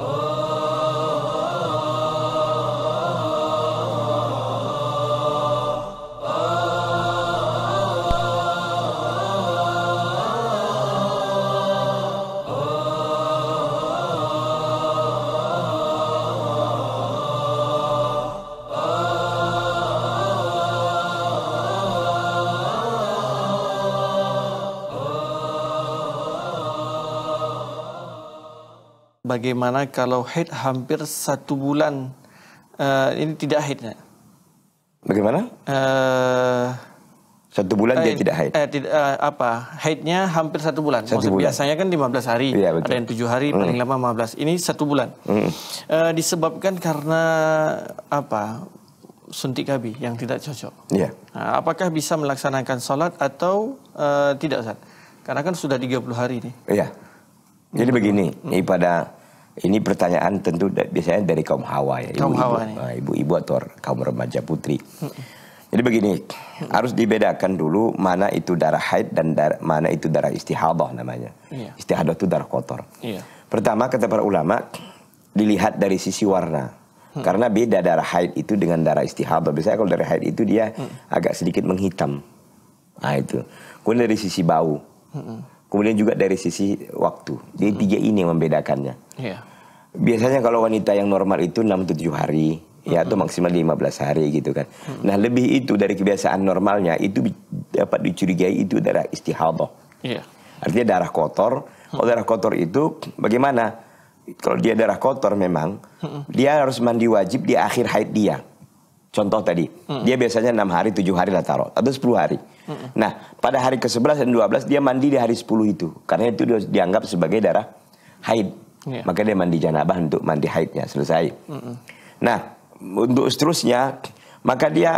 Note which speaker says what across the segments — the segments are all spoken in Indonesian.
Speaker 1: Oh. bagaimana kalau haid hampir satu bulan uh, ini tidak haidnya? Bagaimana? Uh, satu bulan dia eh, tidak haid. Eh, tidak uh, apa? Haidnya hampir satu bulan. Satu bulan. Biasanya kan 15 hari, ya, ada yang tujuh hari, mm. paling lama 15. Ini satu bulan. Mm. Uh, disebabkan karena apa? Suntik kabi yang tidak cocok. Ya. Nah, apakah bisa melaksanakan sholat atau uh, tidak Ustaz? Karena kan sudah 30 hari ini.
Speaker 2: Iya. Jadi mm-hmm. begini, ini pada ini pertanyaan tentu da, biasanya dari kaum hawa ya, ibu-ibu, eh, ibu-ibu ibu atau kaum remaja putri. Jadi begini, harus dibedakan dulu mana itu darah haid dan dar, mana itu darah istihadah namanya. Yeah. Istihadah itu darah kotor. Yeah. Pertama kata para ulama dilihat dari sisi warna. Hmm. Karena beda darah haid itu dengan darah istihadah. Biasanya kalau darah haid itu dia hmm. agak sedikit menghitam. Nah itu. Kemudian dari sisi bau. Hmm. Kemudian juga dari sisi waktu. Jadi hmm. tiga ini yang membedakannya. Yeah. Biasanya kalau wanita yang normal itu 6 tujuh hari. Ya, atau hmm. maksimal 15 hari gitu kan. -hmm. Nah, lebih itu dari kebiasaan normalnya itu dapat dicurigai itu darah istihadah. Yeah. Artinya darah kotor. Kalau hmm. darah kotor itu bagaimana? Kalau dia darah kotor memang hmm. dia harus mandi wajib di akhir haid dia. Contoh tadi, mm. dia biasanya enam hari, tujuh hari lah taruh, atau 10 hari. Mm. Nah, pada hari ke-11 dan 12 dia mandi di hari 10 itu. Karena itu dianggap sebagai darah haid. Yeah. Maka dia mandi janabah untuk mandi haidnya, selesai. Mm. Nah, untuk seterusnya, maka dia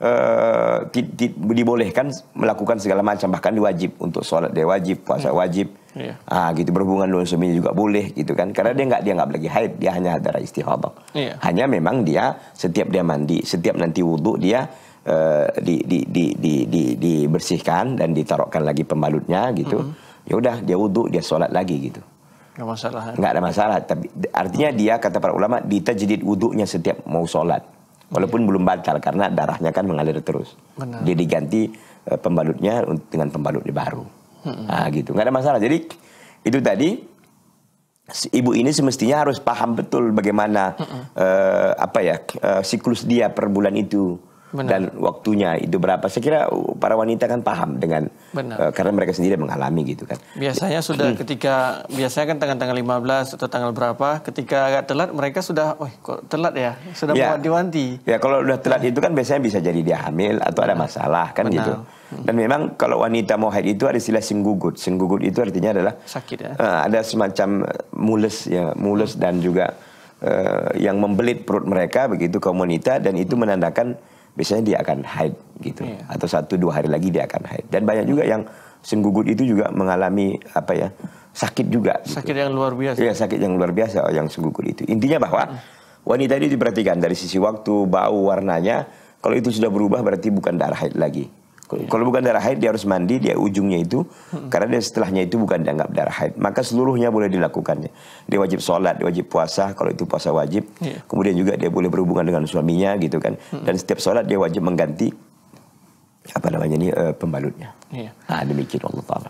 Speaker 2: uh, eh, di, di, dibolehkan melakukan segala macam bahkan diwajib untuk sholat dia wajib puasa hmm. wajib Iya. Ah gitu berhubungan dengan suaminya juga boleh gitu kan. Karena dia nggak dia nggak lagi haid, dia hanya ada istihadah. Iya. Hanya memang dia setiap dia mandi, setiap nanti wudhu dia uh, di, di, di, di, di, dibersihkan dan ditaruhkan lagi pembalutnya gitu. Mm -hmm. Ya udah dia wudhu, dia sholat lagi gitu.
Speaker 1: Gak masalah. Ya? Nggak ada
Speaker 2: masalah. Tapi artinya hmm. dia kata para ulama ditajdid wudhunya setiap mau sholat. Walaupun iya. belum batal karena darahnya kan mengalir terus. Benar. Dia diganti eh, pembalutnya dengan pembalut baru. Hmm. Nah, gitu. Nggak ada masalah. Jadi itu tadi ibu ini semestinya harus paham betul bagaimana hmm. uh, apa ya uh, siklus dia per bulan itu Benar. dan waktunya itu berapa. Saya kira para wanita kan paham dengan Uh, karena mereka sendiri mengalami gitu kan.
Speaker 1: Biasanya sudah hmm. ketika biasanya kan tanggal-tanggal 15 atau tanggal berapa ketika agak telat mereka sudah oh kok telat ya, sudah ya.
Speaker 2: diwanti. Ya kalau sudah telat itu kan biasanya bisa jadi dia hamil atau Benar. ada masalah kan Benar. gitu. Hmm. Dan memang kalau wanita mau haid itu ada istilah singgugut. Singgugut itu artinya adalah sakit ya. Uh, ada semacam eh, mules ya, mules hmm. dan juga uh, yang membelit perut mereka begitu kaum wanita dan itu hmm. menandakan biasanya dia akan hide gitu yeah. atau satu dua hari lagi dia akan hide dan banyak juga yang senggugut itu juga mengalami apa ya sakit juga gitu. sakit yang luar biasa ya sakit yang luar biasa oh, yang senggugut itu intinya bahwa wanita ini diperhatikan dari sisi waktu bau warnanya kalau itu sudah berubah berarti bukan darah haid lagi kalau bukan darah haid dia harus mandi dia ujungnya itu hmm. karena dia setelahnya itu bukan dianggap darah haid. Maka seluruhnya boleh dilakukannya. Dia wajib sholat, dia wajib puasa kalau itu puasa wajib. Yeah. Kemudian juga dia boleh berhubungan dengan suaminya gitu kan. Hmm. Dan setiap sholat dia wajib mengganti apa namanya ini uh, pembalutnya. Yeah. Nah demikian Allah Taala.